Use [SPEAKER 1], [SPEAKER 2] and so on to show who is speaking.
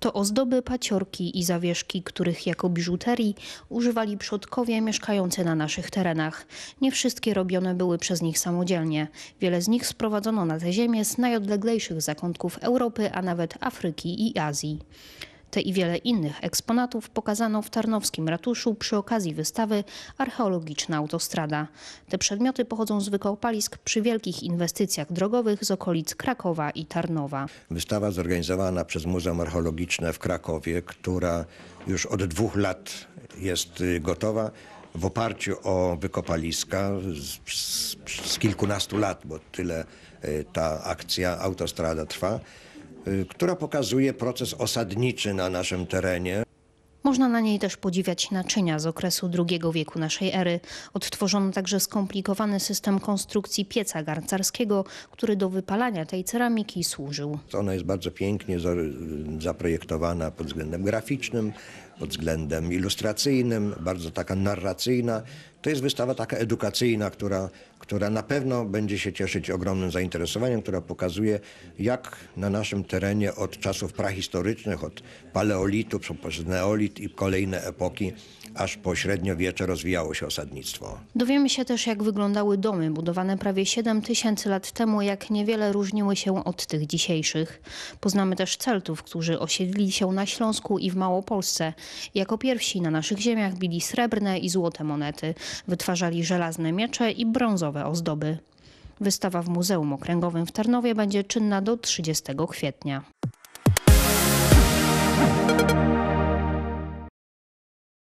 [SPEAKER 1] To ozdoby, paciorki i zawieszki, których jako biżuterii używali przodkowie mieszkający na naszych terenach. Nie wszystkie robione były przez nich samodzielnie. Wiele z nich sprowadzono na te ziemię z najodleglejszych zakątków Europy, a nawet Afryki i Azji. Te i wiele innych eksponatów pokazano w tarnowskim ratuszu przy okazji wystawy Archeologiczna Autostrada. Te przedmioty pochodzą z wykopalisk przy wielkich inwestycjach drogowych z okolic Krakowa i Tarnowa.
[SPEAKER 2] Wystawa zorganizowana przez Muzeum Archeologiczne w Krakowie, która już od dwóch lat jest y, gotowa, w oparciu o wykopaliska z, z, z kilkunastu lat, bo tyle y, ta akcja autostrada trwa. Y, która pokazuje proces osadniczy na naszym terenie.
[SPEAKER 1] Można na niej też podziwiać naczynia z okresu II wieku naszej ery. Odtworzono także skomplikowany system konstrukcji pieca garncarskiego, który do wypalania tej ceramiki służył.
[SPEAKER 2] Ona jest bardzo pięknie y, zaprojektowana pod względem graficznym, pod względem ilustracyjnym, bardzo taka narracyjna. To jest wystawa taka edukacyjna, która, która na pewno będzie się cieszyć ogromnym zainteresowaniem, która pokazuje, jak na naszym terenie od czasów prahistorycznych, od paleolitu, przez neolit i kolejne epoki, aż po średniowiecze rozwijało się osadnictwo.
[SPEAKER 1] Dowiemy się też, jak wyglądały domy budowane prawie 7 tysięcy lat temu, jak niewiele różniły się od tych dzisiejszych. Poznamy też Celtów, którzy osiedlili się na Śląsku i w Małopolsce. Jako pierwsi na naszych ziemiach bili srebrne i złote monety, wytwarzali żelazne miecze i brązowe ozdoby. Wystawa w Muzeum Okręgowym w Tarnowie będzie czynna do 30 kwietnia.